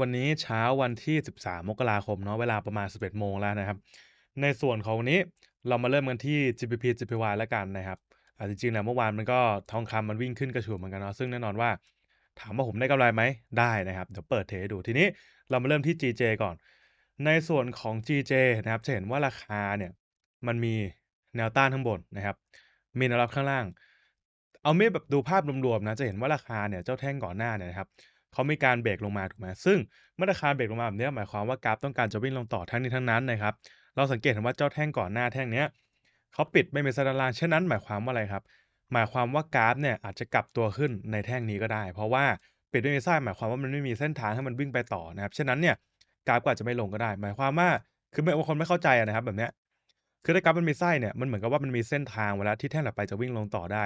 วันนี้เช้าวันที่ 13 มกราคมเนาะเวลาประมาณ 11 โมงแล้วนะครับ ในส่วนของวันนี้เรามาเริ่มกันที่ g p p GPY แล้วกันนะครับอาจริงๆนะเมื่อวานมันก็ทองคำมันวิ่งขึ้นกระฉูดเหมือนกันเนาะซึ่งแน่นอนว่า ถามว่าผมได้กำไรไหมได้นะครับเดี๋ยวเปิดเทดูทีนี้เรามาเริ่มที่ GJ ก่อน ในส่วนของ GJ นะครับจะเห็นว่าราคาเนี่ย มันมีแนวต้านข้างบนนะครับ มีแนวรับข้างล่าง เอาเม่แบบดูภาพรวมๆนะจะเห็นว่าราคาเนี่ยเจ้าแท่งก่อนหน้าเนี่ยนะครับเขามีการ เบรก ลง มา ถูกไหมซึ่งเมื่อราคาเบรก ลง มา แบบนี้หมาย ความ ว่า กราฟ ต้องการ จะวิ่ง ลง ต่อ ทั้งนี้ ทั้งนั้น นะครับ เราสังเกตเห็นว่า เจ้าแท่ง ก่อน หน้า แท่ง เนี้ย เขาปิดไม่เป็นสแตนลางเช่นนั้น หมาย ความ ว่า อะไร ครับ หมาย ความ ว่า กราฟ เนี่ย อาจจะ กลับ ตัว ขึ้น ใน แท่ง นี้ ก็ได้ เพราะว่า ปิดด้วยีไส้ หมาย ความ ว่ามันไม่มี เส้นทาง ให้มัน วิ่ง ไป ต่อ นะครับเช่นนั้น เนี่ย กราฟก็อาจจะไม่ ลง ก็ได้ หมายความว่าคือบางคนไม่เข้าใจนะครับแบบเนี้ยคือถ้ากราฟมันมีไส้เนี่ยมันเหมือนกับว่ามันมีเส้นทางเวลา ที่แท่งหลับไปจะวิ่งลงต่อได้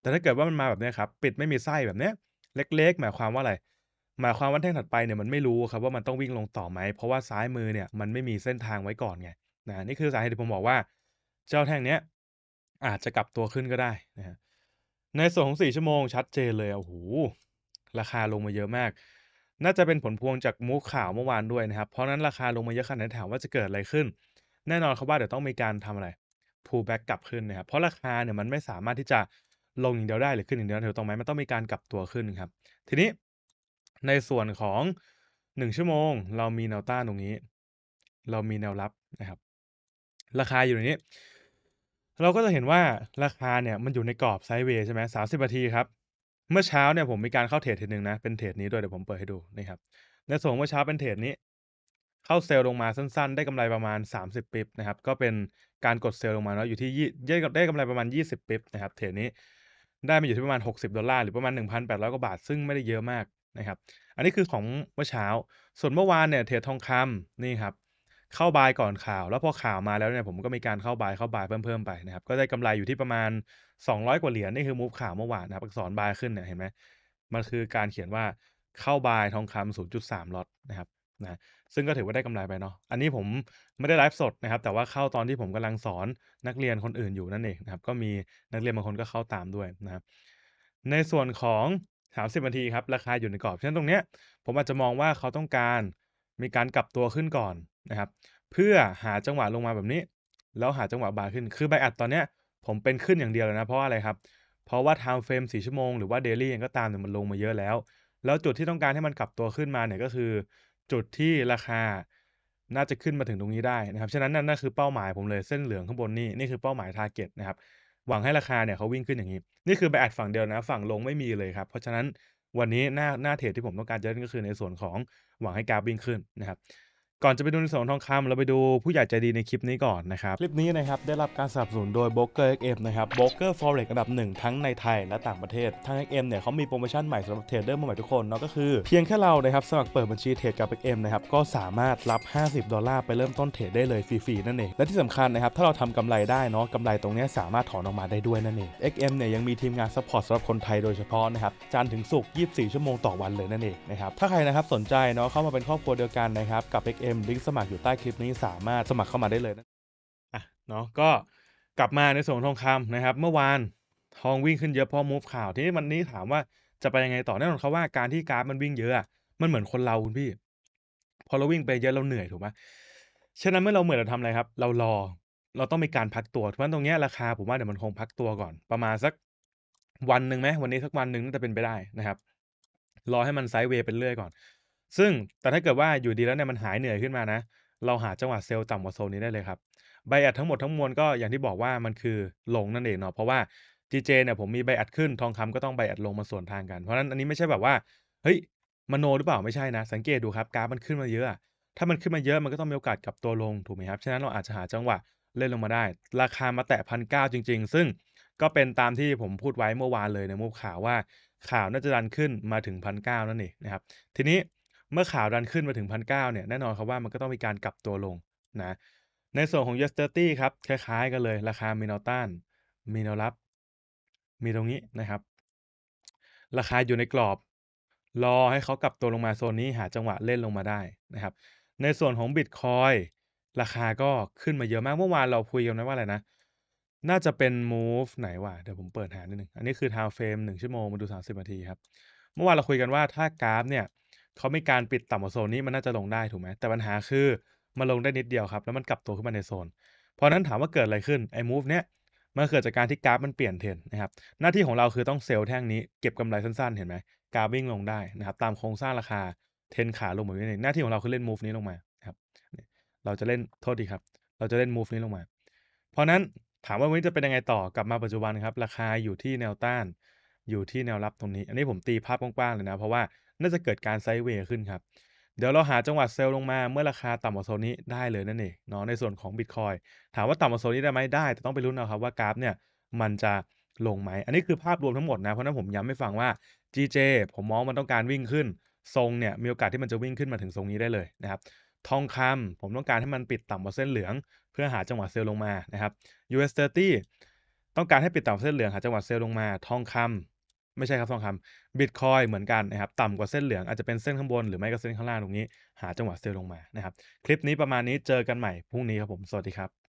แต่ถ้าเกิดว่ามันมาแบบนี้ครับปิดไม่มีไส้แบบเนี้ยเล็กๆ หมายความว่าอะไรหมายความว่าแท่งถัดไปเนี่ยมันไม่รู้ครับ ว่ามันต้องวิ่งลงต่อไหมเพราะว่าซ้ายมือเนี่ยมันไม่มีเส้นทางไว้ก่อนไงนะนี่คือสาเหตุที่ผมบอกว่า เจ้าแท่งเนี้ย อาจจะกลับตัวขึ้นก็ได้นะในส่วนของสี่ชั่วโมงชัดเจนเลยโอ้โหราคาลงมาเยอะมาก น่าจะเป็นผลพวงจากมูข่าวเมื่อวานด้วยนะครับเพราะนั้นราคาลงมาเยอะขนาดนถามว่าจะเกิดอะไรขึ้น แน่นอนครับว่าเดี๋ยวต้องมีการทำอะไร pull back กลับขึ้นนะครับเพราะราคาเนี่ยมันไม่สามารถที่จะลงอย่างเดียวได้หรือขึ้นอย่างเดียวถูกต้องไหมมันต้องมีการกลับตัวขึ้นครับทีนี้ในส่วนของ 1 ชั่วโมงเรามีแนวต้านตรงนี้ เรามีแนวรับนะครับ ราคาอยู่ตรงนี้ เราก็จะเห็นว่าราคาเนี่ย มันอยู่ในกรอบไซด์เวย์ใช่ไหมสามสิบนาทีครับ เมื่อเช้าเนี่ยผมมีการเข้าเทรดเทรดหนึ่งนะ เป็นเทรดนี้ด้วยเดี๋ยวผมเปิดให้ดูนี่ครับ ในส่วนเมื่อเช้าเป็นเทรดนี้ เข้าเซลล์ลงมาสั้น ๆ ได้กำไรประมาณ30ปิบนะครับก็เป็นการกดเซลล์ลงมาเลาวอยู่ที่ยี่ได้กำไรประมาณ20ปิบนะครับเทรดนี้ ได้มาอยู่ที่ประมาณ60ดอลลาร์หรือประมาณ1,800กว่าบาทซึ่งไม่ได้เยอะมากนะครับ อันนี้คือของเมื่อเช้า ส่วนเมื่อวานเนี่ยเทรดทองคำนี่ครับเข้าบายก่อนข่าว แล้วพอข่าวมาแล้วเนี่ยผมก็มีการเข้าบายเข้าบายเพิ่มๆไปนะครับก็ได้กำไรอยู่ที่ประมาณ 200กว่าเหรียญนี่คือมูฟข่าวเมื่อวานนะครับอักษรบายขึ้นเนี่ยเห็นไหมมันคือการเขียนว่าเข้าบายทองคำ0.3ล็อตนะครับนะซึ่งก็ถือว่าได้กำไรไปเนาะอันนี้ผมไม่ได้ไลฟ์สดนะครับ แต่ว่าเข้าตอนที่ผมกำลังสอนนักเรียนคนอื่นอยู่นั่นเองนะครับก็มีนักเรียนบางคนก็เข้าตามด้วยนะครับในส่วนของ30นาทีครับ ราคาอยู่ในกรอบ ฉะนั้นตรงเนี้ยผมอาจจะมองว่าเขาต้องการมีการกลับตัวขึ้นก่อนนะครับ เพื่อหาจังหวะลงมาแบบนี้ แล้วหาจังหวะบาขึ้น คือใบอัดตอนเนี้ย ผมเป็นขึ้นอย่างเดียวเลยนะเพราะอะไรครับ เพราะว่าทา์เฟรมสี่ชั่วโมงหรือว่าเดลี่ยังก็ตามเนี่ยมันลงมาเยอะแล้ว แล้วจุดที่ต้องการให้มันกลับตัวขึ้นมาเนี่ยก็คือจุดที่ราคาน่าจะขึ้นมาถึงตรงนี้ได้นะครับฉะนั้นนั่นคือเป้าหมายผมเลยเส้นเหลืองข้างบนนี่นี่คือเป้าหมายทาร์เก็ตนะครับหวังให้ราคาเนี่ยเขาวิ่งขึ้นอย่างนี้ นี่คือไปอัดฝั่งเดียวนะ ฝั่งลงไม่มีเลยครับ เพราะฉะนั้นวันนี้หน้าหน้าเทรดที่ผมต้องการจะเล่นก็คือในส่วนของหวังให้กราฟวิ่งขึ้นนะครับก่อนจะไปดูในส่วนทองคำเราไปดูผู้ใหญ่ใจดีในคลิปนี้ก่อนนะครับ คลิปนี้นะครับ ได้รับการสนับสนุนโดยบเ r o k e r XM นะครับบ r o อ e r f อร e x อันดับหนึ่งทั้งในไทยและต่างประเทศทางเอ็กเนี่ยเขามีโปรโมชั่นใหม่สำหรับเทรดเดอร์ใหม่ทุกคนเนาะก็คือ เพียงแค่เรานะครับ สมัครเปิดบัญชีเทรดกับเอ็มนะครับก็สามารถรับ 50 ดอลลาร์ไปเริ่มต้นเทรดได้เลยฟรีๆนั่นเองและที่สำคัญนะครับถ้าเราทำกำไรได้เนาะกำไรตรงนี้สามารถถอนออกมาได้ด้วยนั่นเองเอ็กเนี่ยยังมีทีมงานซัพพอร์ตสำหรับคนไทยโดยเฉพาะนะครับจันถึงศุกร์24 ชั่วโมงต่อวันเลยนั่นเองนะครับถ้าใครนะครับสนใจเนาะเข้ามาเป็นครอบครัวเดียวกันนะครับกับ XM มลิงก์สมัครอยู่ใต้คลิปนี้สามารถสมัครเข้ามาได้เลยนะอ่ะเนาะก็กลับมาในส่วนทองคำนะครับ เมื่อวานทองวิ่งขึ้นเยอะเพราะมูฟข่าวทีนี้วันนี้ถามว่าจะไปยังไงต่อแน่นอนเขาว่าการที่กราฟมันวิ่งเยอะมันเหมือนคนเราคุณพี่พอเราวิ่งไปเยอะเราเหนื่อยถูกไหมฉะนั้นเมื่อเราเหนื่อยเราทำอะไรครับ เรารอเราต้องมีการพักตัวเพราะตรงนี้ราคาผมว่าเดี๋ยวมันคงพักตัวก่อน ประมาณสักวันหนึ่งไหมวันนี้สักวันหนึ่งน่าจะเป็นไปได้นะครับรอให้มันไซด์เวย์เป็นเรื่อยก่อนซึ่งแต่ถ้าเกิดว่าอยู่ดีแล้วเนี่ยมันหายเหนื่อยขึ้นมานะ เราหาจังหวะเซลล์ต่ำกว่าโซนนี้ได้เลยครับใบอัดทั้งหมดทั้งมวลก็อย่างที่บอกว่ามันคือลงนั่นเองเนาะเพราะว่า GJ เนี่ยผมมีใบอัดขึ้นทองคำก็ต้องใบอัดลงมาส่วนทางกัน เพราะนั้นอันนี้ไม่ใช่แบบว่าเฮ้ยมโนหรือเปล่า ไม่ใช่นะ สังเกตดูครับกราฟมันขึ้นมาเยอะถ้ามันขึ้นมาเยอะมันก็ต้องมีโอกาสกลับตัวลงถูกไหมครับฉะนั้นเราอาจจะหาจังหวะเล่นลงมาได้ราคามาแตะพันเจริง ๆซึ่งก็เป็นตามที่ผมพูดไว้เมื่อวานเลยในมุมข่าวว่าข่าวน่าจะดันขึ้นมาถึงพันเนั่นเองนะครับทีนี้เมื่อข่าวดันขึ้นมาถึงพันเเนี่ยแน่นอนครับว่ามันก็ต้องมีการกลับตัวลงนะ ในส่วนของ์ s ี้ครับ คล้าย ๆกันเลย ราคามีแนวต้าน มีแนวรับ มีตรงนี้นะครับ ราคาอยู่ในกรอบ รอให้เขากลับตัวลงมาโซนนี้หาจังหวะเล่นลงมาได้นะครับ ในส่วนของ Bitcoin ราคาก็ขึ้นมาเยอะมากเมื่อวานเราคุยกันนะว่าอะไรนะ น่าจะเป็น move ไหนวะเดี๋ยวผมเปิดหานิดนึงอันนี้คือ time frame งชั่วโมงมาดู30นาทีครับเมื่อวานเราคุยกันว่าถ้ากราฟเนี่ยเขามีการปิดต่ำกว่าโซนนี้มันน่าจะลงได้ถูกไหมแต่ปัญหาคือ มันลงได้นิดเดียวครับ แล้วมันกลับตัวขึ้นมาในโซนเพราะนั้นถามว่าเกิดอะไรขึ้น ไอ้มูฟเนี้ยมันเกิดจากการที่กราฟมันเปลี่ยนเทรนนะครับหน้าที่ของเราคือต้องเซลล์แท่งนี้เก็บกำไรสั้น ๆ เห็นไหมกราฟวิ่งลงได้นะครับตามโครงสร้างราคาเทรนขาลงแหมนี้หน้าที่ของเราคือเล่นมูฟนี้ลงมาครับเราจะเล่นโทษดีครับเราจะเล่นมูฟนี้ลงมาเพราะนั้นถามว่าวันนี้จะเป็นยังไงต่อกลับมาปัจจุบันครับราคาอยู่ที่แนวต้าน อยู่ที่แนวรับตรงนี้ อันนี้ผมตีภาพกว้างๆเลยนะเพราะว่าน่าจะเกิดการไซด์เวย์ขึ้นครับ เดี๋ยวเราหาจังหวัดเซลล์ลงมาเมื่อราคาต่ำกว่าโซนนี้ได้เลยนั่นเองเนาะในส่วนของบิตคอยถามว่าต่ำกว่าโซนนี้ได้ไหมได้แต่ต้องไปรุ้นเอาครับว่ากราฟเนี่ย มันจะลงไหม อันนี้คือภาพรวมทั้งหมดนะ เพราะนั้นผมย้ำให้ฟังว่า GJ ผมมองมันต้องการวิ่งขึ้นทรงเนี่ย มีโอกาสที่มันจะวิ่งขึ้นมาถึงทรงนี้ได้เลยนะครับทองคำผมต้องการให้มันปิดต่ำกว่าเส้นเหลือง เพื่อหาจังหวะเซลล์ลงมานะครับ US 30ต้องการให้ปิดต่ำเส้นเหลืองหาจังหวะเซลล์ลงมาทองคำไม่ใช่ครับทองคำบิตคอยเหมือนกันนะครับ ต่ำกว่าเส้นเหลืองอาจจะเป็นเส้นข้างบนหรือไม่ก็เส้นข้างล่างตรงนี้ หาจังหวะเซลลงมานะครับ คลิปนี้ประมาณนี้ เจอกันใหม่พรุ่งนี้ครับผม สวัสดีครับ